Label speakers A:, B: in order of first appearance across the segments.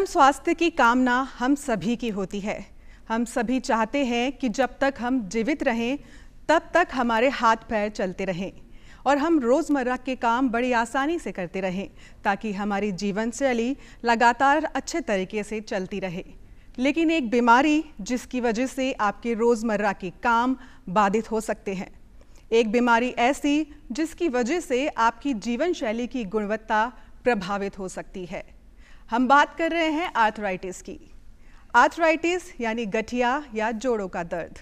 A: उत्तम स्वास्थ्य की कामना हम सभी की होती है हम सभी चाहते हैं कि जब तक हम जीवित रहें तब तक हमारे हाथ पैर चलते रहें और हम रोज़मर्रा के काम बड़ी आसानी से करते रहें ताकि हमारी जीवन शैली लगातार अच्छे तरीके से चलती रहे लेकिन एक बीमारी जिसकी वजह से आपके रोज़मर्रा के काम बाधित हो सकते हैं एक बीमारी ऐसी जिसकी वजह से आपकी जीवन शैली की गुणवत्ता प्रभावित हो सकती है हम बात कर रहे हैं आर्थराइटिस की आर्थराइटिस यानी गठिया या जोड़ों का दर्द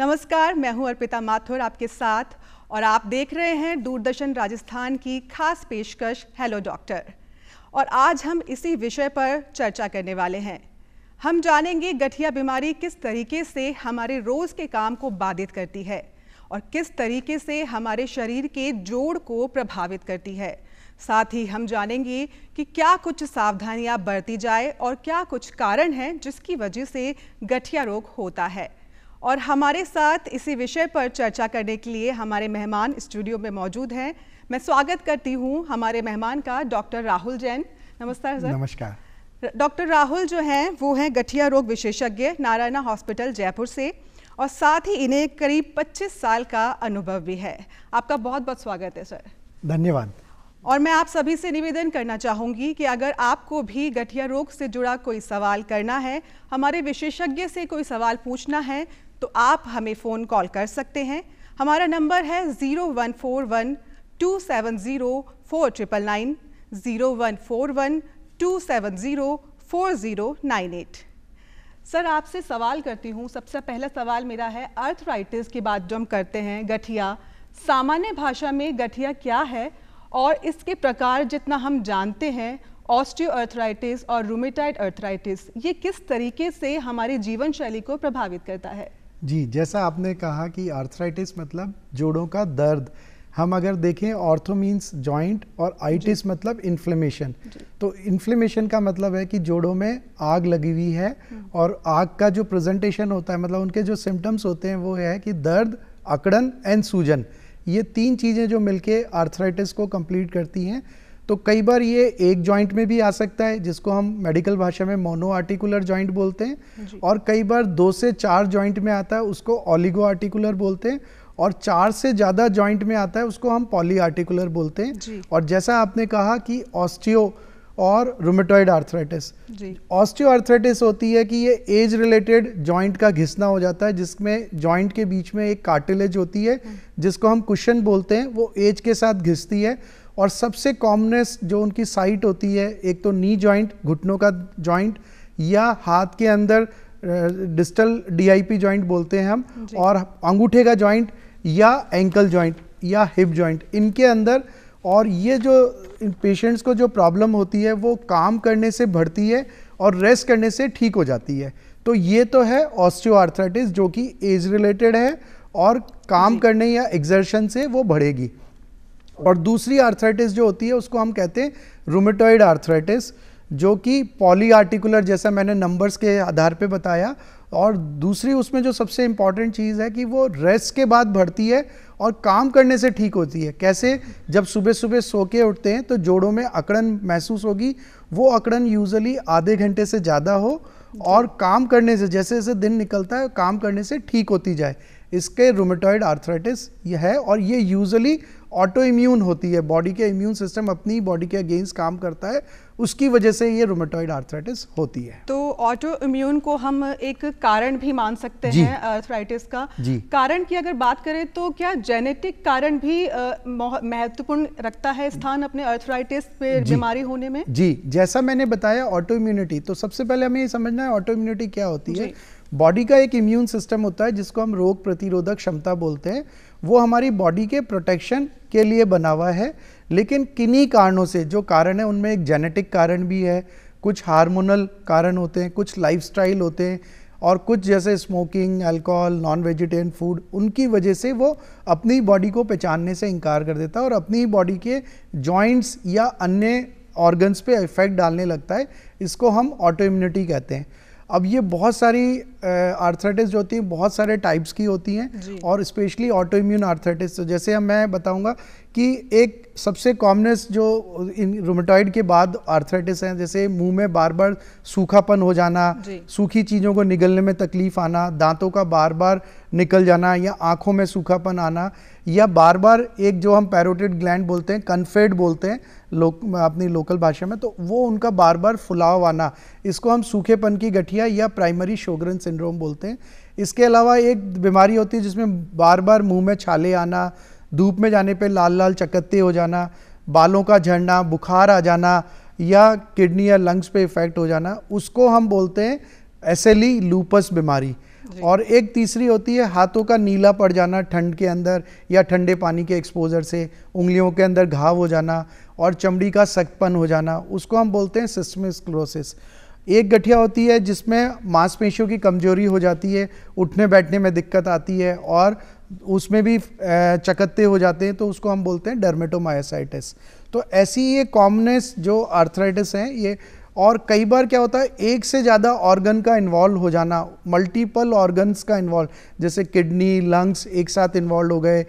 A: नमस्कार मैं हूं अर्पिता माथुर आपके साथ और आप देख रहे हैं दूरदर्शन राजस्थान की खास पेशकश हेलो डॉक्टर और आज हम इसी विषय पर चर्चा करने वाले हैं हम जानेंगे गठिया बीमारी किस तरीके से हमारे रोज़ के काम को बाधित करती है और किस तरीके से हमारे शरीर के जोड़ को प्रभावित करती है साथ ही हम जानेंगे कि क्या कुछ सावधानियां बरती जाए और क्या कुछ कारण हैं जिसकी वजह से गठिया रोग होता है और हमारे साथ इसी विषय पर चर्चा करने के लिए हमारे मेहमान स्टूडियो में मौजूद हैं मैं स्वागत करती हूँ हमारे मेहमान का डॉक्टर राहुल जैन नमस्कार सर नमस्कार डॉक्टर राहुल जो हैं वो हैं गठिया रोग विशेषज्ञ नारायणा हॉस्पिटल जयपुर से और साथ ही इन्हें करीब 25 साल का अनुभव भी है आपका बहुत बहुत स्वागत है सर धन्यवाद और मैं आप सभी से निवेदन करना चाहूँगी कि अगर आपको भी गठिया रोग से जुड़ा कोई सवाल करना है हमारे विशेषज्ञ से कोई सवाल पूछना है तो आप हमें फ़ोन कॉल कर सकते हैं हमारा नंबर है zero one four one two seven zero four triple nine zero one four one two seven zero four zero nine eight sir आपसे सवाल करती हूँ सबसे पहला सवाल मेरा है अर्थराइटिस की बात जो हम करते हैं गठिया सामान्य भाषा में गठिया क्या है और इसके प्रकार जितना हम जानते हैं अर्थराइटिस और रूमेटाइड अर्थराइटिस ये किस तरीके से हमारी जीवन शैली को प्रभावित करता है
B: जी जैसा आपने कहा कि अर्थराइटिस मतलब जोड़ों का दर्द हम अगर देखें ऑर्थो मीन्स जॉइंट और आइटिस मतलब इन्फ्लेमेशन तो इन्फ्लेमेशन का मतलब है कि जोड़ों में आग लगी हुई है हम्म। और आग का जो प्रेजेंटेशन होता है मतलब उनके जो सिम्टम्स होते हैं वो है कि दर्द अकड़न एंड सूजन ये तीन चीज़ें जो मिलके आर्थराइटिस को कंप्लीट करती हैं तो कई बार ये एक जॉइंट में भी आ सकता है जिसको हम मेडिकल भाषा में मोनो आर्टिकुलर जॉइंट बोलते हैं और कई बार दो से चार जॉइंट में आता है उसको ऑलिगो आर्टिकुलर बोलते हैं और चार से ज़्यादा जॉइंट में आता है उसको हम पॉली आर्टिकुलर बोलते हैं और जैसा आपने कहा कि ऑस्टियो और रोमेटॉइड आर्थराइटिस आर्थराइटिस होती है कि ये एज रिलेटेड जॉइंट का घिसना हो जाता है जिसमें जॉइंट के बीच में एक कार्टिलेज होती है हम्म. जिसको हम कुशन बोलते हैं वो एज के साथ घिसती है और सबसे कॉमनेस जो उनकी साइट होती है एक तो नी जॉइंट घुटनों का जॉइंट या हाथ के अंदर डिस्टल डीआईपी जॉइंट बोलते हैं हम और अंगूठे का जॉइंट या एंकल जॉइंट या हिप जॉइंट इनके अंदर और ये जो इन पेशेंट्स को जो प्रॉब्लम होती है वो काम करने से बढ़ती है और रेस्ट करने से ठीक हो जाती है तो ये तो है ऑस्टियोआर्थराइटिस जो कि एज रिलेटेड है और काम करने या एग्जर्शन से वो बढ़ेगी और दूसरी आर्थराइटिस जो होती है उसको हम कहते हैं रोमेटोइड आर्थराइटिस जो कि पॉली आर्टिकुलर जैसा मैंने नंबर्स के आधार पे बताया और दूसरी उसमें जो सबसे इम्पॉर्टेंट चीज़ है कि वो रेस्ट के बाद भरती है और काम करने से ठीक होती है कैसे जब सुबह सुबह सो के उठते हैं तो जोड़ों में अकड़न महसूस होगी वो अकड़न यूजली आधे घंटे से ज़्यादा हो और काम करने से जैसे जैसे दिन निकलता है काम करने से ठीक होती जाए इसके रोमेटॉइड आर्थराइटिस ये है और ये यूजली ऑटो इम्यून होती है बॉडी के इम्यून सिस्टम अपनी बॉडी के अगेंस्ट काम करता है उसकी वजह से ये रोमेटॉइड आर्थराइटिस होती है
A: तो ऑटो इम्यून को हम एक कारण भी मान सकते हैं आर्थराइटिस का कारण की अगर बात करें तो क्या जेनेटिक कारण भी महत्वपूर्ण रखता है स्थान अपने आर्थराइटिस पे बीमारी होने में
B: जी जैसा मैंने बताया ऑटो इम्यूनिटी तो सबसे पहले हमें ये समझना है ऑटो इम्यूनिटी क्या होती है बॉडी का एक इम्यून सिस्टम होता है जिसको हम रोग प्रतिरोधक क्षमता बोलते हैं वो हमारी बॉडी के प्रोटेक्शन के लिए बना हुआ है लेकिन किन्हीं कारणों से जो कारण है उनमें एक जेनेटिक कारण भी है कुछ हार्मोनल कारण होते हैं कुछ लाइफ होते हैं और कुछ जैसे smoking alcohol non vegetarian food उनकी वजह से वो अपनी बॉडी को पहचानने से इनकार कर देता है और अपनी बॉडी के जॉइंट्स या अन्य ऑर्गन्स पे इफेक्ट डालने लगता है इसको हम ऑटो इम्यूनिटी कहते हैं अब ये बहुत सारी आर्थराइटिस जो होती है बहुत सारे टाइप्स की होती हैं और स्पेशली ऑटो इम्यून आर्थराइटिस तो जैसे हम मैं बताऊंगा कि एक सबसे कॉमनेस्ट जो इन रोमेटॉइड के बाद आर्थराइटिस हैं जैसे मुंह में बार बार सूखापन हो जाना सूखी चीज़ों को निगलने में तकलीफ आना दांतों का बार बार निकल जाना या आँखों में सूखापन आना या बार बार एक जो हम पैरोटेड ग्लैंड बोलते हैं कन्फेड बोलते हैं लो, अपनी लोकल भाषा में तो वो उनका बार बार फुलाव आना इसको हम सूखेपन की गठिया या प्राइमरी शोगरन सिंड्रोम बोलते हैं इसके अलावा एक बीमारी होती है जिसमें बार बार मुँह में छाले आना धूप में जाने पर लाल लाल चकत्ते हो जाना बालों का झड़ना बुखार आ जाना या किडनी या लंग्स पे इफ़ेक्ट हो जाना उसको हम बोलते हैं एसेली लूपस e बीमारी और एक तीसरी होती है हाथों का नीला पड़ जाना ठंड के अंदर या ठंडे पानी के एक्सपोजर से उंगलियों के अंदर घाव हो जाना और चमड़ी का सख्तपन हो जाना उसको हम बोलते हैं सिस्मिक एक गठिया होती है जिसमें मांसपेशियों की कमजोरी हो जाती है उठने बैठने में दिक्कत आती है और उसमें भी चकत्ते हो जाते हैं तो उसको हम बोलते हैं डर्मेटोमायोसाइटिस तो ऐसी ये कॉमनेस जो आर्थराइटिस हैं ये और कई बार क्या होता है एक से ज़्यादा ऑर्गन का इन्वॉल्व हो जाना मल्टीपल ऑर्गन्स का इन्वॉल्व जैसे किडनी लंग्स एक साथ इन्वॉल्व हो गए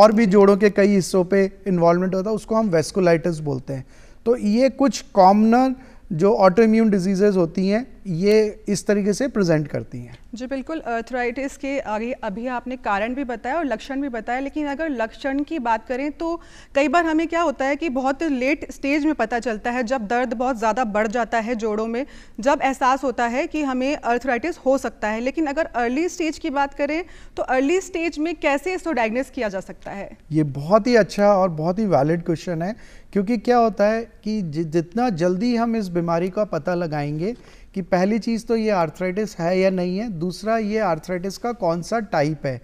B: और भी जोड़ों के कई हिस्सों पे इन्वॉल्वमेंट होता है उसको हम वेस्कुलाइटिस बोलते हैं तो ये कुछ कॉमनर जो ऑटो इम्यून डिजीज़ेज होती हैं ये इस तरीके से प्रेजेंट करती हैं
A: जी बिल्कुल अर्थराइटिस के आगे अभी आपने कारण भी बताया और लक्षण भी बताया लेकिन अगर लक्षण की बात करें तो कई बार हमें क्या होता है कि बहुत लेट स्टेज में पता चलता है जब दर्द बहुत ज़्यादा बढ़ जाता है जोड़ों में जब एहसास होता है कि हमें अर्थराइटिस हो सकता है लेकिन अगर अर्ली स्टेज की बात करें तो अर्ली स्टेज में कैसे इसको डायग्नेस किया जा
B: सकता है ये बहुत ही अच्छा और बहुत ही वैलिड क्वेश्चन है क्योंकि क्या होता है कि जितना जल्दी हम इस बीमारी का पता लगाएंगे कि पहली चीज़ तो ये आर्थराइटिस है या नहीं है दूसरा ये आर्थराइटिस का कौन सा टाइप है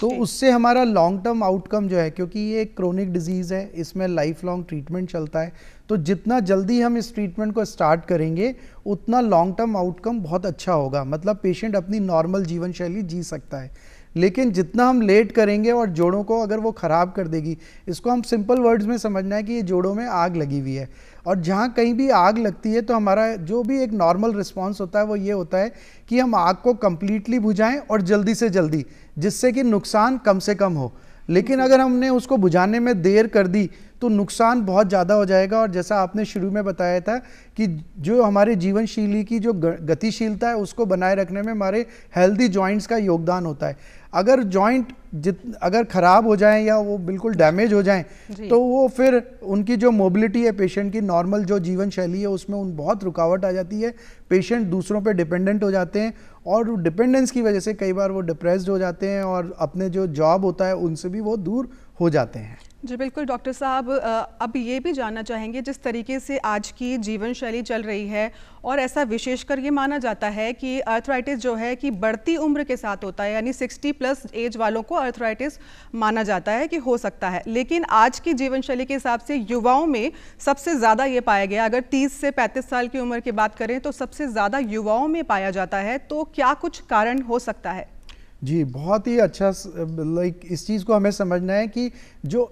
B: तो उससे हमारा लॉन्ग टर्म आउटकम जो है क्योंकि ये एक क्रोनिक डिजीज़ है इसमें लाइफ लॉन्ग ट्रीटमेंट चलता है तो जितना जल्दी हम इस ट्रीटमेंट को स्टार्ट करेंगे उतना लॉन्ग टर्म आउटकम बहुत अच्छा होगा मतलब पेशेंट अपनी नॉर्मल जीवन शैली जी सकता है लेकिन जितना हम लेट करेंगे और जोड़ों को अगर वो ख़राब कर देगी इसको हम सिंपल वर्ड्स में समझना है कि ये जोड़ों में आग लगी हुई है और जहाँ कहीं भी आग लगती है तो हमारा जो भी एक नॉर्मल रिस्पॉन्स होता है वो ये होता है कि हम आग को कम्प्लीटली बुझाएँ और जल्दी से जल्दी जिससे कि नुकसान कम से कम हो लेकिन अगर हमने उसको बुझाने में देर कर दी तो नुकसान बहुत ज़्यादा हो जाएगा और जैसा आपने शुरू में बताया था कि जो हमारे जीवन शैली की जो गतिशीलता है उसको बनाए रखने में हमारे हेल्दी जॉइंट्स का योगदान होता है अगर जॉइंट जित अगर ख़राब हो जाए या वो बिल्कुल डैमेज हो जाए तो वो फिर उनकी जो मोबिलिटी है पेशेंट की नॉर्मल जो जीवन शैली है उसमें उन बहुत रुकावट आ जाती है पेशेंट दूसरों पे डिपेंडेंट हो जाते हैं और डिपेंडेंस की वजह से कई बार वो डिप्रेस्ड हो जाते हैं और अपने जो जॉब होता है उनसे भी वो दूर हो जाते हैं
A: जी बिल्कुल डॉक्टर साहब अब ये भी जानना चाहेंगे जिस तरीके से आज की जीवन शैली चल रही है और ऐसा विशेषकर ये माना जाता है कि अर्थराइटिस जो है कि बढ़ती उम्र के साथ होता है यानी 60 प्लस एज वालों को अर्थराइटिस माना जाता है कि हो सकता है लेकिन आज की जीवन शैली के हिसाब से युवाओं में सबसे ज़्यादा ये पाया गया अगर तीस से पैंतीस साल की उम्र की बात करें तो सबसे ज़्यादा युवाओं में पाया जाता है तो क्या कुछ कारण हो सकता है
B: जी बहुत ही अच्छा लाइक इस चीज़ को हमें समझना है कि जो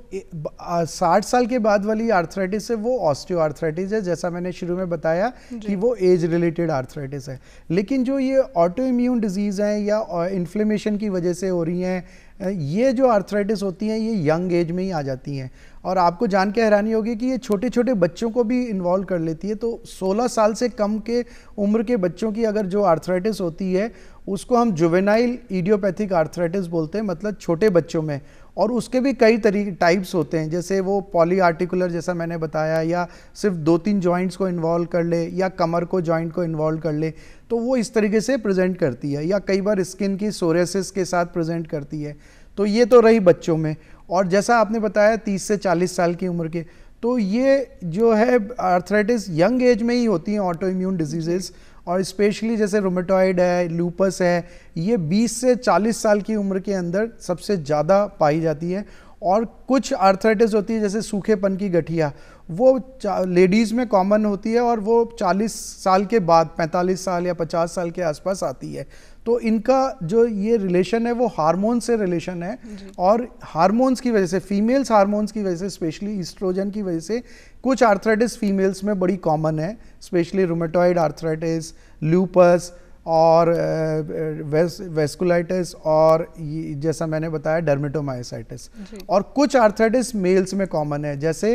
B: साठ साल के बाद वाली आर्थराइटिस है वो ऑस्टियो आर्थराइटिस है जैसा मैंने शुरू में बताया कि वो एज रिलेटेड आर्थराइटिस है लेकिन जो ये ऑटो इम्यून डिजीज़ हैं या इन्फ्लेमेशन की वजह से हो रही हैं ये जो आर्थराइटिस होती हैं ये यंग एज में ही आ जाती हैं और आपको जान के हैरानी होगी कि ये छोटे छोटे बच्चों को भी इन्वॉल्व कर लेती है तो 16 साल से कम के उम्र के बच्चों की अगर जो आर्थराइटिस होती है उसको हम जुवेनाइल ईडियोपैथिक आर्थराइटिस बोलते हैं मतलब छोटे बच्चों में और उसके भी कई तरीके टाइप्स होते हैं जैसे वो पॉली आर्टिकुलर जैसा मैंने बताया या सिर्फ दो तीन जॉइंट्स को इन्वॉल्व कर ले या कमर को जॉइंट को इन्वॉल्व कर ले तो वो इस तरीके से प्रेजेंट करती है या कई बार स्किन की सोरेसिस के साथ प्रेजेंट करती है तो ये तो रही बच्चों में और जैसा आपने बताया 30 से 40 साल की उम्र के तो ये जो है आर्थराइटिस यंग एज में ही होती हैं ऑटो इम्यून डिजीजेज़ और स्पेशली जैसे रोमेटॉइड है लूपस है ये 20 से 40 साल की उम्र के अंदर सबसे ज़्यादा पाई जाती है और कुछ आर्थराइटिस होती है जैसे सूखेपन की गठिया वो लेडीज़ में कॉमन होती है और वो 40 साल के बाद 45 साल या 50 साल के आसपास आती है तो इनका जो ये रिलेशन है वो हार्मोन से रिलेशन है और हार्मोन्स की वजह से फीमेल्स हार्मोन्स की वजह से स्पेशली ईस्ट्रोजन की वजह से कुछ आर्थराइटिस फीमेल्स में बड़ी कॉमन है स्पेशली रोमेटॉइड आर्थराइटिस लूपस और वेस्कुलाइटिस और जैसा मैंने बताया डर्मेटोमायोसाइटिस और कुछ आर्थराइटिस मेल्स में कॉमन है जैसे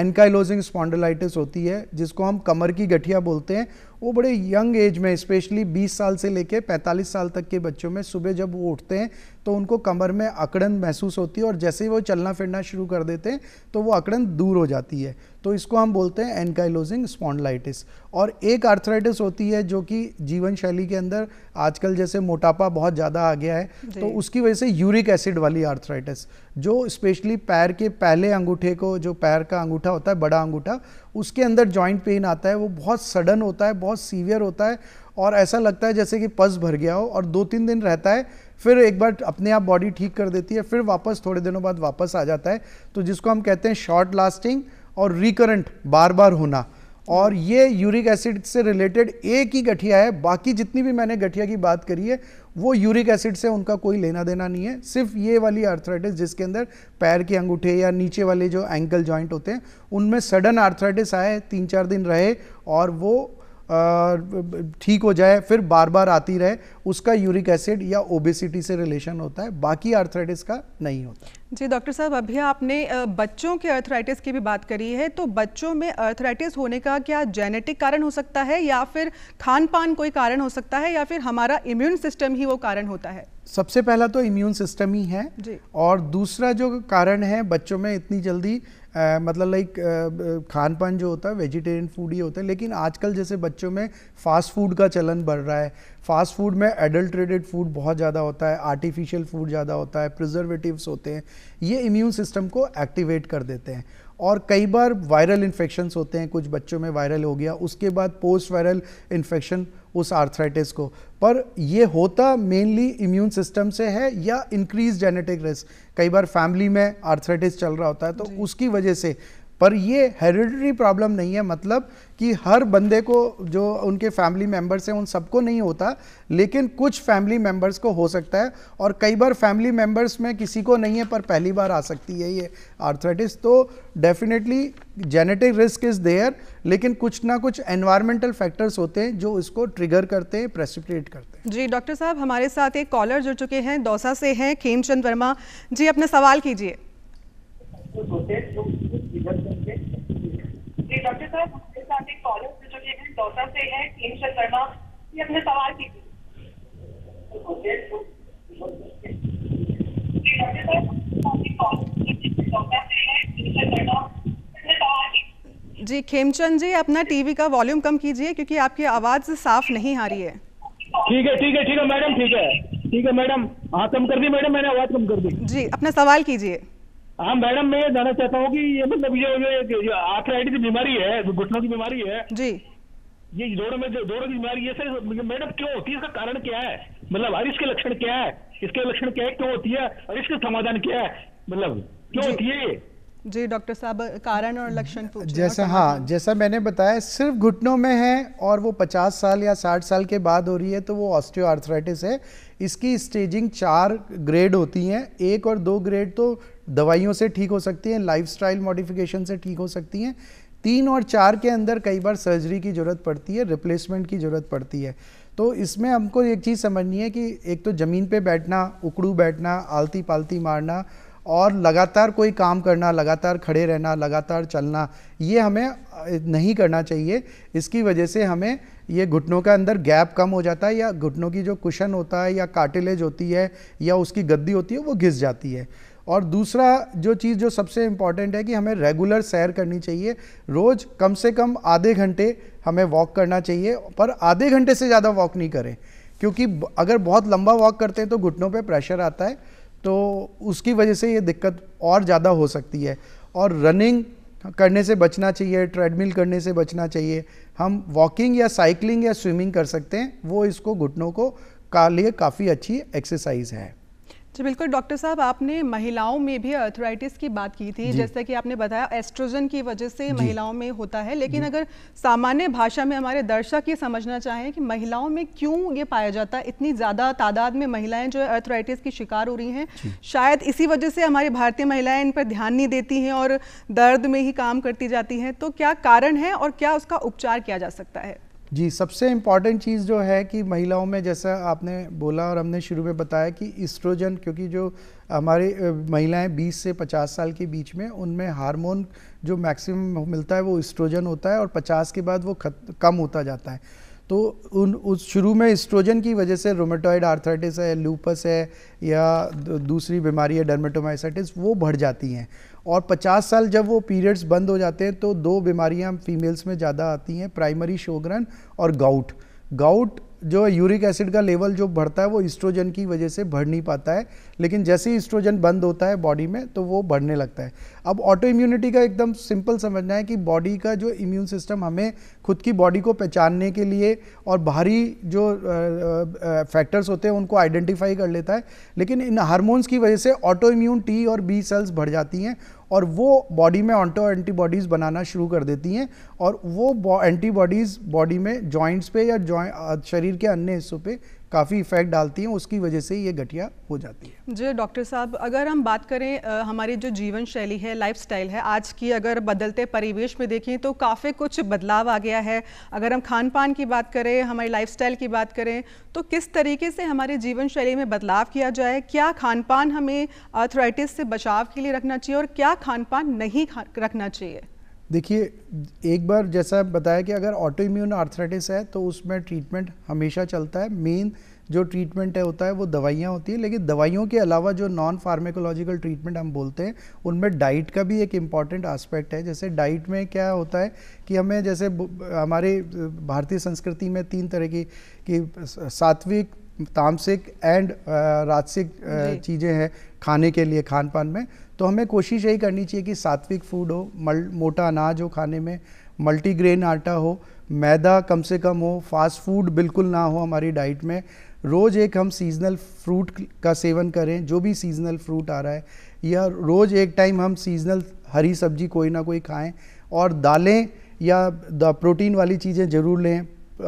B: एनकाइलोजिंग स्पॉन्डलाइटिस होती है जिसको हम कमर की गठिया बोलते हैं वो बड़े यंग एज में स्पेशली 20 साल से लेके 45 साल तक के बच्चों में सुबह जब वो उठते हैं तो उनको कमर में अकड़न महसूस होती है और जैसे ही वो चलना फिरना शुरू कर देते हैं तो वो अकड़न दूर हो जाती है तो इसको हम बोलते हैं एनकाइलोजिंग स्पॉन्डलाइटिस और एक आर्थराइटिस होती है जो कि जीवन शैली के अंदर आजकल जैसे मोटापा बहुत ज़्यादा आ गया है तो उसकी वजह से यूरिक एसिड वाली आर्थराइटिस जो स्पेशली पैर के पहले अंगूठे को जो पैर का अंगूठा होता है बड़ा अंगूठा उसके अंदर जॉइंट पेन आता है वो बहुत सडन होता है बहुत सीवियर होता है और ऐसा लगता है जैसे कि पस भर गया हो और दो तीन दिन रहता है फिर एक बार अपने आप बॉडी ठीक कर देती है फिर वापस थोड़े दिनों बाद वापस आ जाता है तो जिसको हम कहते हैं शॉर्ट लास्टिंग और रिकरेंट बार बार होना और ये यूरिक एसिड से रिलेटेड एक ही गठिया है बाकी जितनी भी मैंने गठिया की बात करी है वो यूरिक एसिड से उनका कोई लेना देना नहीं है सिर्फ ये वाली आर्थराइटिस जिसके अंदर पैर के अंगूठे या नीचे वाले जो एंकल जॉइंट होते हैं उनमें सडन आर्थराइटिस आए तीन चार दिन रहे और वो ठीक हो जाए फिर बार बार आती रहे उसका यूरिक एसिड या ओबेसिटी से रिलेशन होता है बाकी आर्थराइटिस का नहीं होता
A: जी डॉक्टर साहब अभी आपने बच्चों के अर्थराइटिस की भी बात करी है तो बच्चों में अर्थराइटिस होने का क्या जेनेटिक कारण हो सकता है या फिर खान पान कोई कारण हो सकता है या फिर हमारा इम्यून सिस्टम ही वो कारण होता है
B: सबसे पहला तो इम्यून सिस्टम ही है और दूसरा जो कारण है बच्चों में इतनी जल्दी मतलब लाइक खान पान जो होता है वेजिटेरियन फूड ही होता है लेकिन आजकल जैसे बच्चों में फास्ट फूड का चलन बढ़ रहा है फास्ट फूड में एडल्ट्रेटेड फूड बहुत ज़्यादा होता है आर्टिफिशियल फूड ज़्यादा होता है प्रिजर्वेटिव्स होते हैं ये इम्यून सिस्टम को एक्टिवेट कर देते हैं और कई बार वायरल इन्फेक्शन्स होते हैं कुछ बच्चों में वायरल हो गया उसके बाद पोस्ट वायरल इन्फेक्शन उस आर्थराइटिस को पर ये होता मेनली इम्यून सिस्टम से है या इंक्रीज जेनेटिक रिस्क कई बार फैमिली में आर्थराइटिस चल रहा होता है तो उसकी वजह से पर ये हेरिडिटरी प्रॉब्लम नहीं है मतलब कि हर बंदे को जो उनके फैमिली मेंबर्स हैं उन सबको नहीं होता लेकिन कुछ फैमिली मेंबर्स को हो सकता है और कई बार फैमिली मेंबर्स में किसी को नहीं है पर पहली बार आ सकती है ये आर्थराइटिस तो definitely genetic risk is there लेकिन कुछ ना कुछ एनवायरमेंटल फैक्टर्स होते हैं जो इसको ट्रिगर करते हैं प्रेसिपिटेट करते हैं
A: जी डॉक्टर साहब हमारे साथ एक कॉलर जुड़ चुके हैं दौसा से हैं खेमचंद वर्मा जी अपना सवाल कीजिए तो तो तो जी खेमचंद जी अपना टीवी का वॉल्यूम कम कीजिए क्योंकि आपकी आवाज साफ नहीं आ रही है ठीक है ठीक है ठीक है मैडम ठीक है ठीक है मैडम हाँ कम कर दी मैडम मैंने आवाज कम कर दी जी अपना सवाल कीजिए हाँ मैडम मैं ये जानना चाहता हूँ कि ये मतलब ये जो, आर्थराइटिस की बीमारी है घुटनों
B: की बीमारी है जी ये जोड़ों में जो जोड़ों की बीमारी ये सर मतलब मैडम क्यों होती है इसका कारण क्या है मतलब और इसके लक्षण क्या है इसके लक्षण क्या है क्यों होती है और इसका समाधान क्या है मतलब क्यों होती है
A: जी डॉक्टर साहब कारण और लक्षण जैसा
B: हाँ जैसा मैंने बताया सिर्फ घुटनों में है और वो 50 साल या 60 साल के बाद हो रही है तो वो ऑस्टियोआर्थराइटिस है इसकी स्टेजिंग चार ग्रेड होती हैं एक और दो ग्रेड तो दवाइयों से ठीक हो सकती हैं लाइफस्टाइल मॉडिफिकेशन से ठीक हो सकती हैं तीन और चार के अंदर कई बार सर्जरी की ज़रूरत पड़ती है रिप्लेसमेंट की ज़रूरत पड़ती है तो इसमें हमको एक चीज़ समझनी है कि एक तो ज़मीन पे बैठना उकड़ू बैठना आलती पालती मारना और लगातार कोई काम करना लगातार खड़े रहना लगातार चलना ये हमें नहीं करना चाहिए इसकी वजह से हमें ये घुटनों का अंदर गैप कम हो जाता है या घुटनों की जो कुशन होता है या काटिलेज होती है या उसकी गद्दी होती है वो घिस जाती है और दूसरा जो चीज़ जो सबसे इम्पॉर्टेंट है कि हमें रेगुलर सैर करनी चाहिए रोज़ कम से कम आधे घंटे हमें वॉक करना चाहिए पर आधे घंटे से ज़्यादा वॉक नहीं करें क्योंकि अगर बहुत लंबा वॉक करते हैं तो घुटनों पे प्रेशर आता है तो उसकी वजह से ये दिक्कत और ज़्यादा हो सकती है और रनिंग करने से बचना चाहिए ट्रेडमिल करने से बचना चाहिए हम वॉकिंग या साइकिलिंग या स्विमिंग कर सकते हैं वो इसको घुटनों को का लिए काफ़ी अच्छी एक्सरसाइज है
A: जी तो बिल्कुल डॉक्टर साहब आपने महिलाओं में भी अर्थराइटिस की बात की थी जैसा कि आपने बताया एस्ट्रोजन की वजह से महिलाओं में होता है लेकिन अगर सामान्य भाषा में हमारे दर्शक ये समझना चाहें कि महिलाओं में क्यों ये पाया जाता है इतनी ज़्यादा तादाद में महिलाएं जो है अर्थराइटिस की शिकार हो रही हैं शायद इसी वजह से हमारी भारतीय महिलाएं इन पर ध्यान नहीं देती हैं और दर्द में ही काम करती जाती हैं तो क्या कारण है और क्या उसका उपचार किया जा सकता है
B: जी सबसे इम्पॉर्टेंट चीज़ जो है कि महिलाओं में जैसा आपने बोला और हमने शुरू में बताया कि इस्ट्रोजन क्योंकि जो हमारी महिलाएं 20 से 50 साल के बीच में उनमें हार्मोन जो मैक्सिमम मिलता है वो इस्ट्रोजन होता है और 50 के बाद वो खत, कम होता जाता है तो उन उस शुरू में इस्ट्रोजन की वजह से रोमेटॉइड आर्थराइटिस है लूपस है या दूसरी बीमारी है डर्मेटोमाइसाइटिस वो बढ़ जाती हैं और 50 साल जब वो पीरियड्स बंद हो जाते हैं तो दो बीमारियां फीमेल्स में ज़्यादा आती हैं प्राइमरी शोग्रन और गाउट गाउट जो यूरिक एसिड का लेवल जो बढ़ता है वो इस्ट्रोजन की वजह से बढ़ नहीं पाता है लेकिन जैसे ही इस्ट्रोजन बंद होता है बॉडी में तो वो बढ़ने लगता है अब ऑटो इम्यूनिटी का एकदम सिंपल समझना है कि बॉडी का जो इम्यून सिस्टम हमें खुद की बॉडी को पहचानने के लिए और बाहरी जो फैक्टर्स होते हैं उनको आइडेंटिफाई कर लेता है लेकिन इन हारमोन्स की वजह से ऑटो इम्यून टी और बी सेल्स बढ़ जाती हैं और वो बॉडी में ऑन्टो एंटीबॉडीज़ बनाना शुरू कर देती हैं और वो एंटीबॉडीज़ बॉडी में जॉइंट्स पे या शरीर के अन्य हिस्सों पे काफ़ी इफेक्ट डालती हैं उसकी वजह से ये घटिया हो जाती
A: है जी डॉक्टर साहब अगर हम बात करें आ, हमारी जो जीवन शैली है लाइफ स्टाइल है आज की अगर बदलते परिवेश में देखें तो काफ़ी कुछ बदलाव आ गया है अगर हम खान पान की बात करें हमारी लाइफ स्टाइल की बात करें तो किस तरीके से हमारी जीवन शैली में बदलाव किया जाए क्या खान पान हमें अर्थराइटिस से बचाव के लिए रखना चाहिए और क्या खान पान नहीं रखना चाहिए
B: देखिए एक बार जैसा बताया कि अगर ऑटो इम्यून आर्थराइटिस है तो उसमें ट्रीटमेंट हमेशा चलता है मेन जो ट्रीटमेंट है होता है वो दवाइयाँ होती है लेकिन दवाइयों के अलावा जो नॉन फार्मेकोलॉजिकल ट्रीटमेंट हम बोलते हैं उनमें डाइट का भी एक इम्पॉर्टेंट आस्पेक्ट है जैसे डाइट में क्या होता है कि हमें जैसे हमारे भारतीय संस्कृति में तीन तरह की कि सात्विक तामसिक एंड राजसिक चीज़ें हैं खाने के लिए खान पान में तो हमें कोशिश यही करनी चाहिए कि सात्विक फूड हो मल मोटा अनाज हो खाने में मल्टीग्रेन आटा हो मैदा कम से कम हो फास्ट फूड बिल्कुल ना हो हमारी डाइट में रोज़ एक हम सीजनल फ्रूट का सेवन करें जो भी सीजनल फ्रूट आ रहा है या रोज़ एक टाइम हम सीजनल हरी सब्जी कोई ना कोई खाएं और दालें या प्रोटीन वाली चीज़ें ज़रूर लें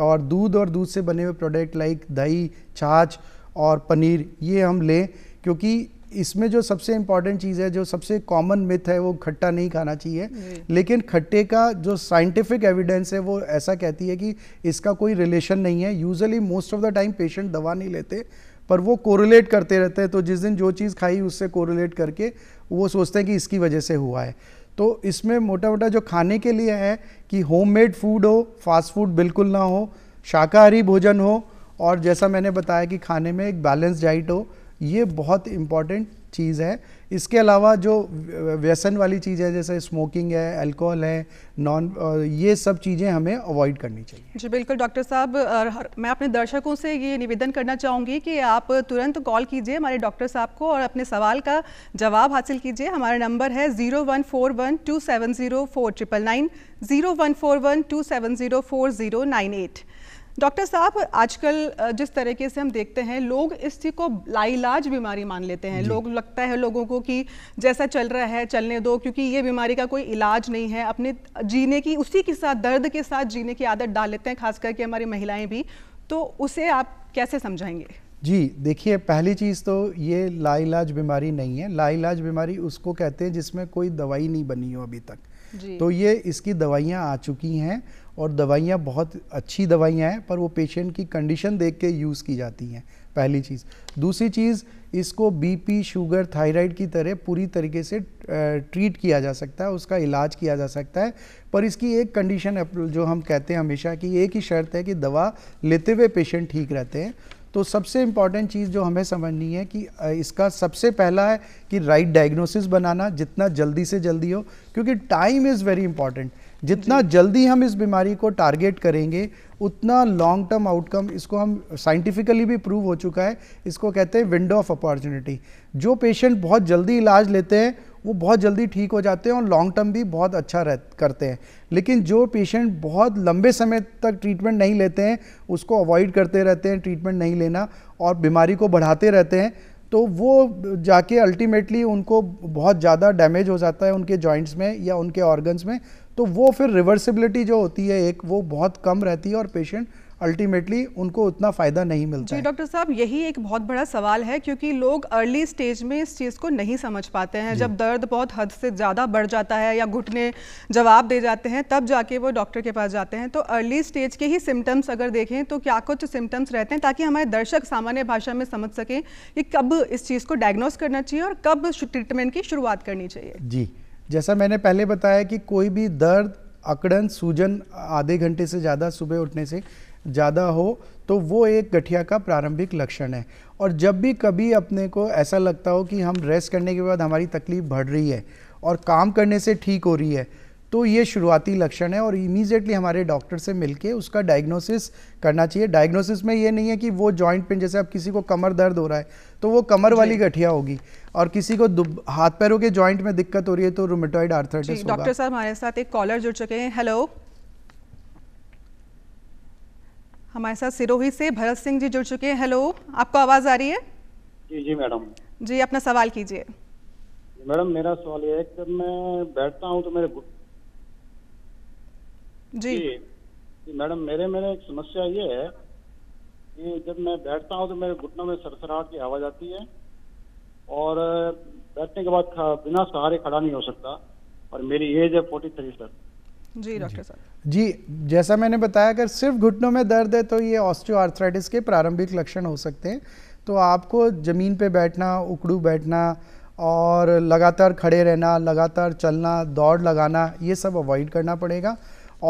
B: और दूध और दूध से बने हुए प्रोडक्ट लाइक दही छाछ और पनीर ये हम लें क्योंकि इसमें जो सबसे इम्पॉर्टेंट चीज़ है जो सबसे कॉमन मिथ है वो खट्टा नहीं खाना चाहिए लेकिन खट्टे का जो साइंटिफिक एविडेंस है वो ऐसा कहती है कि इसका कोई रिलेशन नहीं है usually most of the time patient दवा नहीं लेते पर वो कोरिलेट करते रहते हैं तो जिस दिन जो चीज़ खाई उससे कोरिलेट करके वो सोचते हैं कि इसकी वजह से हुआ है तो इसमें मोटा मोटा जो खाने के लिए है कि होममेड फूड हो फास्ट फूड बिल्कुल ना हो शाकाहारी भोजन हो और जैसा मैंने बताया कि खाने में एक बैलेंस डाइट हो ये बहुत इम्पॉर्टेंट चीज़ है इसके अलावा जो व्यसन वाली चीज़ है जैसे स्मोकिंग है अल्कोहल है नॉन ये सब चीज़ें हमें अवॉइड करनी चाहिए
A: जी बिल्कुल डॉक्टर साहब मैं अपने दर्शकों से ये निवेदन करना चाहूँगी कि आप तुरंत कॉल कीजिए हमारे डॉक्टर साहब को और अपने सवाल का जवाब हासिल कीजिए हमारा नंबर है zero one four one two seven zero four triple nine zero one four one two seven zero four zero nine eight doctor साहब आजकल जिस तरीके से हम देखते हैं लोग इस चीज़ को लाइलाज बीमारी मान लेते हैं लोग लगता है लोगों को कि जैसा चल रहा है चलने दो क्योंकि ये बीमारी का कोई इलाज नहीं है अपने जीने की उसी के साथ दर्द के साथ जीने की आदत डाल लेते हैं खास करके हमारी महिलाएं भी तो उसे आप कैसे समझाएंगे
B: जी देखिए पहली चीज़ तो ये लाइलाज बीमारी नहीं है लाइलाज बीमारी उसको कहते हैं जिसमें कोई दवाई नहीं बनी हो अभी तक तो ये इसकी दवाइयाँ आ चुकी हैं और दवाइयाँ बहुत अच्छी दवाइयाँ हैं पर वो पेशेंट की कंडीशन देख के यूज़ की जाती हैं पहली चीज़ दूसरी चीज़ इसको बीपी शुगर थायराइड की तरह पूरी तरीके से ट्रीट किया जा सकता है उसका इलाज किया जा सकता है पर इसकी एक कंडीशन जो हम कहते हैं हमेशा कि एक ही शर्त है कि दवा लेते हुए पेशेंट ठीक रहते हैं तो सबसे इम्पॉर्टेंट चीज़ जो हमें समझनी है कि इसका सबसे पहला है कि राइट right डायग्नोसिस बनाना जितना जल्दी से जल्दी हो क्योंकि टाइम इज़ वेरी इंपॉर्टेंट जितना जल्दी हम इस बीमारी को टारगेट करेंगे उतना लॉन्ग टर्म आउटकम इसको हम साइंटिफिकली भी प्रूव हो चुका है इसको कहते हैं विंडो ऑफ अपॉर्चुनिटी जो पेशेंट बहुत जल्दी इलाज लेते हैं वो बहुत जल्दी ठीक हो जाते हैं और लॉन्ग टर्म भी बहुत अच्छा रह करते हैं लेकिन जो पेशेंट बहुत लंबे समय तक ट्रीटमेंट नहीं लेते हैं उसको अवॉइड करते रहते हैं ट्रीटमेंट नहीं लेना और बीमारी को बढ़ाते रहते हैं तो वो जाके अल्टीमेटली उनको बहुत ज़्यादा डैमेज हो जाता है उनके जॉइंट्स में या उनके ऑर्गन्स में तो वो फिर रिवर्सिबिलिटी जो होती है एक वो बहुत कम रहती है और पेशेंट अल्टीमेटली उनको उतना फ़ायदा नहीं मिलता जी
A: डॉक्टर साहब यही एक बहुत बड़ा सवाल है क्योंकि लोग अर्ली स्टेज में इस चीज़ को नहीं समझ पाते हैं जब दर्द बहुत हद से ज़्यादा बढ़ जाता है या घुटने जवाब दे जाते हैं तब जाके वो डॉक्टर के पास जाते हैं तो अर्ली स्टेज के ही सिम्टम्स अगर देखें तो क्या कुछ सिम्टम्स रहते हैं ताकि हमारे दर्शक सामान्य भाषा में समझ सकें कि कब इस चीज़ को डायग्नोस करना चाहिए और कब ट्रीटमेंट की शुरुआत
B: करनी चाहिए जी जैसा मैंने पहले बताया कि कोई भी दर्द अकड़न सूजन आधे घंटे से ज़्यादा सुबह उठने से ज़्यादा हो तो वो एक गठिया का प्रारंभिक लक्षण है और जब भी कभी अपने को ऐसा लगता हो कि हम रेस्ट करने के बाद हमारी तकलीफ बढ़ रही है और काम करने से ठीक हो रही है तो ये शुरुआती लक्षण है और इमीजिएटली हमारे डॉक्टर से मिलके उसका डायग्नोसिस करना चाहिए डायग्नोसिस में ये नहीं है कि वो जॉइंट पेन जैसे अब किसी को कमर दर्द हो रहा है तो वो कमर वाली गठिया होगी और किसी को हाथ पैरों के जॉइंट में दिक्कत हो रही है तो रोमेटॉइड आर्थराइटिस डॉक्टर साहब
A: हमारे साथ एक कॉलर जुड़ चुके हैं हेलो हमारे साथ सिरोही से भरत सिंह जी जुड़ चुके हैं हेलो आपको आवाज आ रही है जी जी मैडम जी अपना सवाल कीजिए
B: मैडम मेरा सवाल ये है जब मैं बैठता हूँ तो मेरे जी, जी मैडम मेरे मेरे एक समस्या ये है कि जब मैं बैठता हूँ तो मेरे घुटनों में सरसराहट की आवाज आती है और बैठने के बाद बिना सहारे खड़ा नहीं हो सकता और मेरी एज है फोर्टी थ्री सर जी डॉक्टर साहब जी जैसा मैंने बताया अगर सिर्फ घुटनों में दर्द है तो ये ऑस्टियोआर्थराइटिस के प्रारंभिक लक्षण हो सकते हैं तो आपको ज़मीन पे बैठना उकड़ू बैठना और लगातार खड़े रहना लगातार चलना दौड़ लगाना ये सब अवॉइड करना पड़ेगा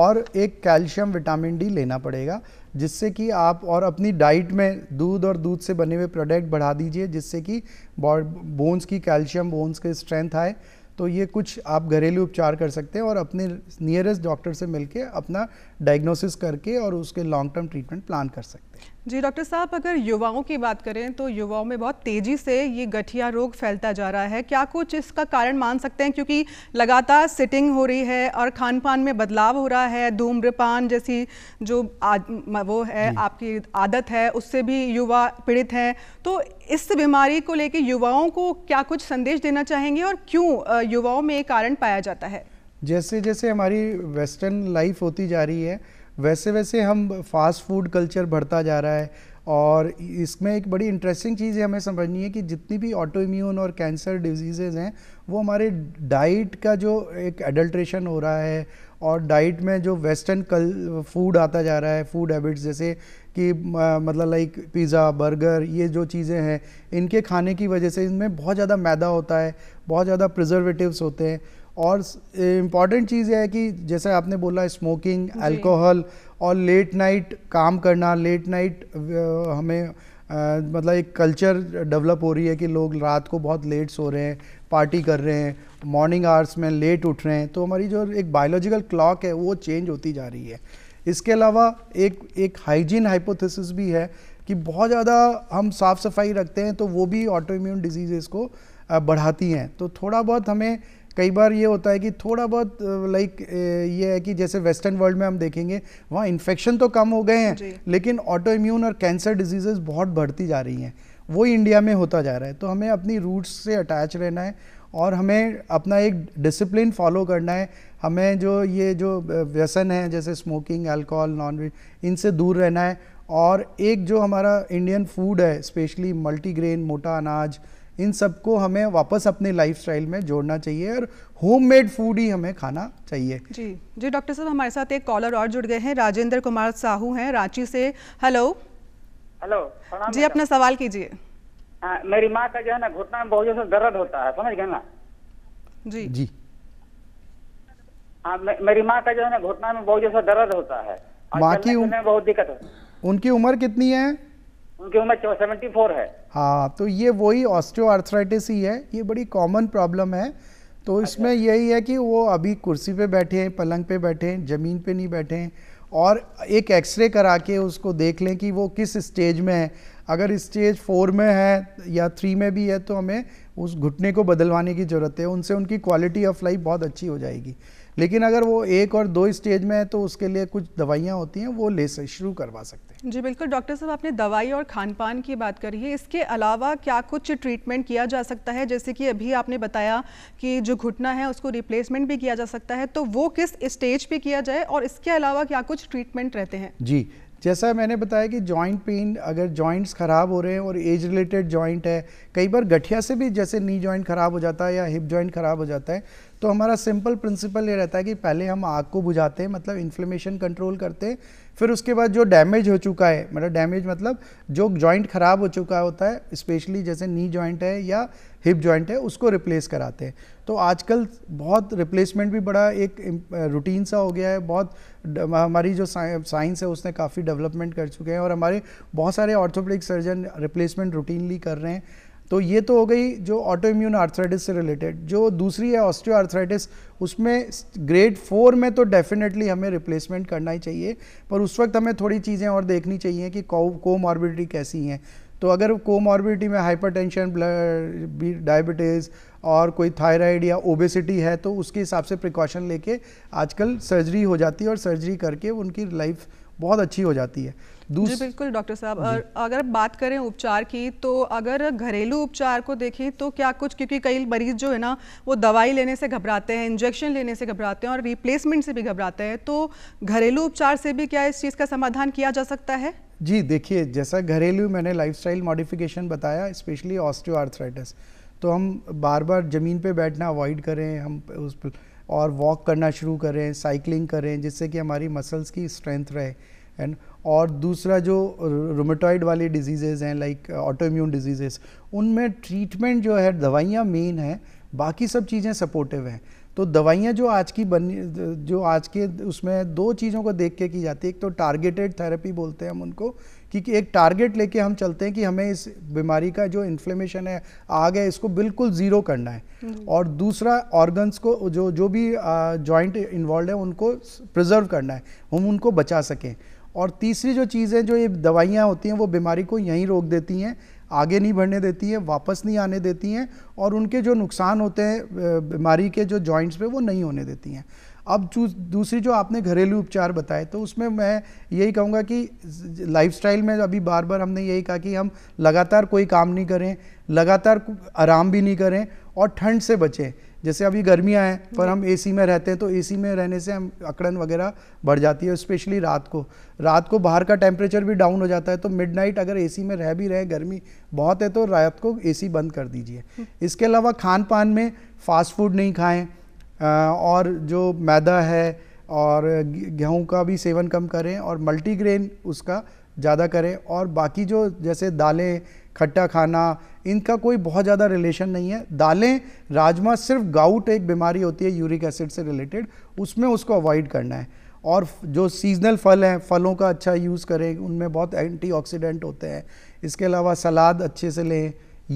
B: और एक कैल्शियम विटामिन डी लेना पड़ेगा जिससे कि आप और अपनी डाइट में दूध और दूध से बने हुए प्रोडक्ट बढ़ा दीजिए जिससे कि बोन्स की कैल्शियम बोन्स की स्ट्रेंथ आए तो ये कुछ आप घरेलू उपचार कर सकते हैं और अपने नियरेस्ट डॉक्टर से मिलके अपना डायग्नोसिस करके और उसके लॉन्ग टर्म ट्रीटमेंट प्लान कर सकते हैं
A: जी डॉक्टर साहब अगर युवाओं की बात करें तो युवाओं में बहुत तेजी से ये गठिया रोग फैलता जा रहा है क्या कुछ इसका कारण मान सकते हैं क्योंकि लगातार सिटिंग हो रही है और खान पान में बदलाव हो रहा है धूम्रपान जैसी जो आ, वो है आपकी आदत है उससे भी युवा पीड़ित हैं तो इस बीमारी को लेकर युवाओं को क्या कुछ संदेश देना चाहेंगे और क्यों युवाओं में ये कारण पाया जाता है
B: जैसे जैसे हमारी वेस्टर्न लाइफ होती जा रही है वैसे वैसे हम फास्ट फूड कल्चर बढ़ता जा रहा है और इसमें एक बड़ी इंटरेस्टिंग चीज़ है हमें समझनी है कि जितनी भी ऑटो इम्यून और कैंसर डिजीज़ेज़ हैं वो हमारे डाइट का जो एक एडल्ट्रेशन हो रहा है और डाइट में जो वेस्टर्न कल फूड आता जा रहा है फूड हैबिट्स जैसे कि मतलब लाइक पिज़्ज़ा बर्गर ये जो चीज़ें हैं इनके खाने की वजह से इनमें बहुत ज़्यादा मैदा होता है बहुत ज़्यादा प्रिजर्वेटिवस होते हैं और इम्पॉर्टेंट चीज़ यह है कि जैसे आपने बोला स्मोकिंग अल्कोहल और लेट नाइट काम करना लेट नाइट हमें आ, मतलब एक कल्चर डेवलप हो रही है कि लोग रात को बहुत लेट सो रहे हैं पार्टी कर रहे हैं मॉर्निंग आवर्स में लेट उठ रहे हैं तो हमारी जो एक बायोलॉजिकल क्लॉक है वो चेंज होती जा रही है इसके अलावा एक एक हाइजीन हाइपोथेसिस भी है कि बहुत ज़्यादा हम साफ़ सफाई रखते हैं तो वो भी ऑटो इम्यून डिजीज़ को बढ़ाती हैं तो थोड़ा बहुत हमें कई बार ये होता है कि थोड़ा बहुत लाइक ये है कि जैसे वेस्टर्न वर्ल्ड में हम देखेंगे वहाँ इन्फेक्शन तो कम हो गए हैं लेकिन ऑटो इम्यून और कैंसर डिजीजेज बहुत बढ़ती जा रही हैं वो इंडिया में होता जा रहा है तो हमें अपनी रूट्स से अटैच रहना है और हमें अपना एक डिसिप्लिन फॉलो करना है हमें जो ये जो व्यसन है जैसे स्मोकिंग अल्कोहल नॉन इनसे दूर रहना है और एक जो हमारा इंडियन फूड है स्पेशली मल्टीग्रेन मोटा अनाज इन सबको हमें वापस अपने लाइफस्टाइल में जोड़ना चाहिए और होममेड फूड ही हमें खाना चाहिए
A: जी जी डॉक्टर साहब हमारे साथ एक कॉलर और जुड़ गए हैं राजेंद्र कुमार साहू हैं रांची से हेलो
B: हेलो जी अपना सवाल कीजिए मेरी माँ का जो है ना घुटना में बहुत जोर दर्द होता है समझ गए ना जी जी हाँ मेरी माँ का जो है ना घुटना में बहुत जोर दर्द होता है माँ की उम्र बहुत दिक्कत है उनकी उम्र कितनी है उनकी उम्र सेवेंटी फोर है हाँ तो ये वही ऑस्टियोआर्थराइटिस ही है ये बड़ी कॉमन प्रॉब्लम है तो अच्छा। इसमें अच्छा। यही है कि वो अभी कुर्सी पे बैठे हैं पलंग पे बैठे हैं ज़मीन पे नहीं बैठे हैं और एक एक्सरे करा के उसको देख लें कि वो किस स्टेज में है अगर स्टेज फोर में है या थ्री में भी है तो हमें उस घुटने को बदलवाने की ज़रूरत है उनसे उनकी क्वालिटी ऑफ लाइफ बहुत अच्छी हो जाएगी लेकिन अगर वो एक और दो स्टेज में है तो उसके लिए कुछ दवाइयाँ होती हैं वो ले से शुरू करवा सकते हैं
A: जी बिल्कुल डॉक्टर साहब आपने दवाई और खान पान की बात करी है इसके अलावा क्या कुछ ट्रीटमेंट किया जा सकता है जैसे कि अभी आपने बताया कि जो घुटना है उसको रिप्लेसमेंट भी किया जा सकता है तो वो किस स्टेज पे किया जाए और इसके अलावा क्या कुछ ट्रीटमेंट रहते हैं
B: जी जैसा मैंने बताया कि जॉइंट पेन अगर जॉइंट्स ख़राब हो रहे हैं और एज रिलेटेड जॉइंट है कई बार गठिया से भी जैसे नी जॉइंट ख़राब हो जाता है या हिप जॉइंट ख़राब हो जाता है तो हमारा सिंपल प्रिंसिपल ये रहता है कि पहले हम आग को बुझाते हैं मतलब इन्फ्लेमेशन कंट्रोल करते हैं फिर उसके बाद जो डैमेज हो चुका है मतलब डैमेज मतलब जो जॉइंट ख़राब हो चुका होता है स्पेशली जैसे नी जॉइंट है या हिप जॉइंट है उसको रिप्लेस कराते हैं तो आजकल बहुत रिप्लेसमेंट भी बड़ा एक रूटीन सा हो गया है बहुत हमारी जो साइंस है उसने काफ़ी डेवलपमेंट कर चुके हैं और हमारे बहुत सारे ऑर्थोपेडिक सर्जन रिप्लेसमेंट रूटीनली कर रहे हैं तो ये तो हो गई जो ऑटो इम्यून आर्थराइटिस से रिलेटेड जो दूसरी है ऑस्टियो आर्थराइटिस उसमें ग्रेड फोर में तो डेफिनेटली हमें रिप्लेसमेंट करना ही चाहिए पर उस वक्त हमें थोड़ी चीज़ें और देखनी चाहिए कि कोमॉर्बिडिटी कैसी हैं तो अगर कोमॉर्बिडिटी में हाइपरटेंशन ब्लड डायबिटीज़ और कोई थायराइड या ओबेसिटी है तो उसके हिसाब से प्रिकॉशन लेके आजकल सर्जरी हो जाती है और सर्जरी करके उनकी लाइफ बहुत अच्छी हो जाती है
A: जी बिल्कुल डॉक्टर साहब अगर बात करें उपचार की तो अगर घरेलू उपचार को देखें तो क्या कुछ क्योंकि कई मरीज जो है ना वो दवाई लेने से घबराते हैं इंजेक्शन लेने से घबराते हैं और रिप्लेसमेंट से भी घबराते हैं तो घरेलू उपचार से भी क्या इस चीज़ का समाधान किया जा सकता है
B: जी देखिए जैसा घरेलू मैंने लाइफस्टाइल मॉडिफिकेशन बताया स्पेशली ऑस्टियोआर्थराइटिस तो हम बार बार ज़मीन पे बैठना अवॉइड करें हम उस और वॉक करना शुरू करें साइकिलिंग करें जिससे कि हमारी मसल्स की स्ट्रेंथ रहे एंड और दूसरा जो रोमेटॉइड वाली डिजीज़ेज़ हैं लाइक ऑटोइम्यून डिजीज़ेज़ उनमें ट्रीटमेंट जो है दवाइयाँ मेन हैं बाकी सब चीज़ें सपोर्टिव हैं तो दवाइयाँ जो आज की बन जो आज के उसमें दो चीज़ों को देख के की जाती है एक तो टारगेटेड थेरेपी बोलते हैं हम उनको कि, कि एक टारगेट लेके हम चलते हैं कि हमें इस बीमारी का जो इन्फ्लेमेशन है आग है इसको बिल्कुल ज़ीरो करना है और दूसरा ऑर्गन्स को जो जो भी जॉइंट uh, इन्वॉल्व है उनको प्रिजर्व करना है हम उनको बचा सकें और तीसरी जो चीज़ है जो ये दवाइयाँ होती हैं वो बीमारी को यहीं रोक देती हैं आगे नहीं बढ़ने देती हैं वापस नहीं आने देती हैं और उनके जो नुकसान होते हैं बीमारी के जो जॉइंट्स पे वो नहीं होने देती हैं अब दूसरी जो आपने घरेलू उपचार बताए तो उसमें मैं यही कहूँगा कि लाइफस्टाइल में अभी बार बार हमने यही कहा कि हम लगातार कोई काम नहीं करें लगातार आराम भी नहीं करें और ठंड से बचें जैसे अभी गर्मियाँ हैं पर हम एसी में रहते हैं तो एसी में रहने से हम अकड़न वगैरह बढ़ जाती है स्पेशली रात को रात को बाहर का टेम्परेचर भी डाउन हो जाता है तो मिडनाइट अगर एसी में रह भी रहे गर्मी बहुत है तो रात को एसी बंद कर दीजिए इसके अलावा खान पान में फास्ट फूड नहीं खाएँ और जो मैदा है और गेहूँ का भी सेवन कम करें और मल्टीग्रेन उसका ज़्यादा करें और बाकी जो जैसे दालें खट्टा खाना इनका कोई बहुत ज़्यादा रिलेशन नहीं है दालें राजमा सिर्फ गाउट एक बीमारी होती है यूरिक एसिड से रिलेटेड उसमें उसको अवॉइड करना है और जो सीजनल फल हैं फलों का अच्छा यूज़ करें उनमें बहुत एंटी होते हैं इसके अलावा सलाद अच्छे से लें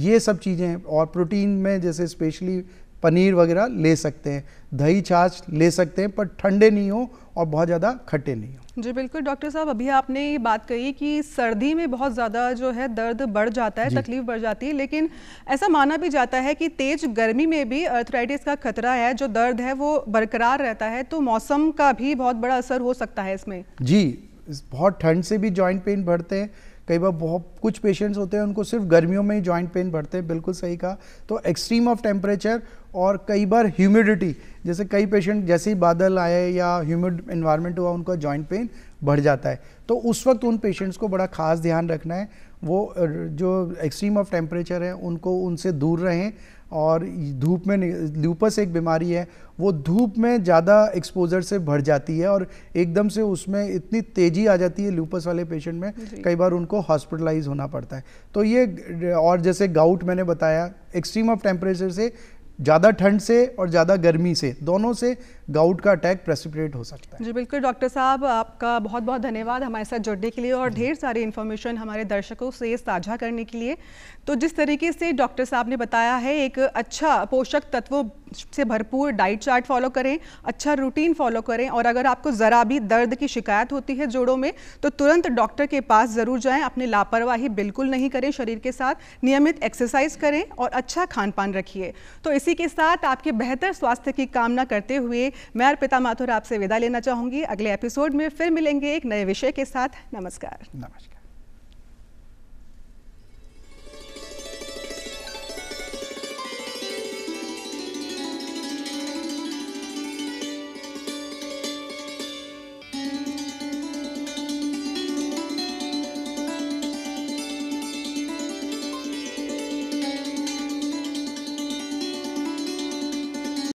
B: ये सब चीज़ें और प्रोटीन में जैसे स्पेशली पनीर वगैरह ले सकते हैं दही छाछ ले सकते हैं पर ठंडे नहीं हो और बहुत ज़्यादा खट्टे नहीं हो
A: जी बिल्कुल डॉक्टर साहब अभी आपने ये बात कही कि सर्दी में बहुत ज़्यादा जो है दर्द बढ़ जाता है तकलीफ बढ़ जाती है लेकिन ऐसा माना भी जाता है कि तेज गर्मी में भी अर्थराइटिस का खतरा है जो दर्द है वो बरकरार रहता है तो मौसम का भी बहुत बड़ा असर हो सकता है इसमें
B: जी बहुत ठंड से भी जॉइंट पेन बढ़ते हैं कई बार बहुत कुछ पेशेंट्स होते हैं उनको सिर्फ गर्मियों में ही जॉइंट पेन बढ़ते हैं बिल्कुल सही कहा तो एक्सट्रीम ऑफ टेम्परेचर और कई बार ह्यूमिडिटी जैसे कई पेशेंट जैसे ही बादल आए या ह्यूमिड इन्वायरमेंट हुआ उनका जॉइंट पेन बढ़ जाता है तो उस वक्त उन पेशेंट्स को बड़ा खास ध्यान रखना है वो जो एक्सट्रीम ऑफ टेम्परेचर है उनको उनसे दूर रहें और धूप में ल्यूपस एक बीमारी है वो धूप में ज़्यादा एक्सपोजर से बढ़ जाती है और एकदम से उसमें इतनी तेज़ी आ जाती है ल्यूपस वाले पेशेंट में कई बार उनको हॉस्पिटलाइज होना पड़ता है तो ये और जैसे गाउट मैंने बताया एक्सट्रीम ऑफ टेम्परेचर से ज़्यादा ठंड से और ज़्यादा गर्मी से दोनों से गाउट का अटैक प्रेसिपिटेट हो सकता
A: है जी बिल्कुल डॉक्टर साहब आपका बहुत बहुत धन्यवाद हमारे साथ जुड़ने के लिए और ढेर सारी इन्फॉर्मेशन हमारे दर्शकों से साझा करने के लिए तो जिस तरीके से डॉक्टर साहब ने बताया है एक अच्छा पोषक तत्वों से भरपूर डाइट चार्ट फॉलो करें अच्छा रूटीन फॉलो करें और अगर आपको ज़रा भी दर्द की शिकायत होती है जोड़ों में तो तुरंत डॉक्टर के पास ज़रूर जाएं अपनी लापरवाही बिल्कुल नहीं करें शरीर के साथ नियमित एक्सरसाइज करें और अच्छा खान पान रखिए तो इसी के साथ आपके बेहतर स्वास्थ्य की कामना करते हुए मैं अर्पिता माथुर आपसे विदा लेना चाहूंगी अगले एपिसोड में फिर मिलेंगे एक नए विषय के साथ नमस्कार नमस्कार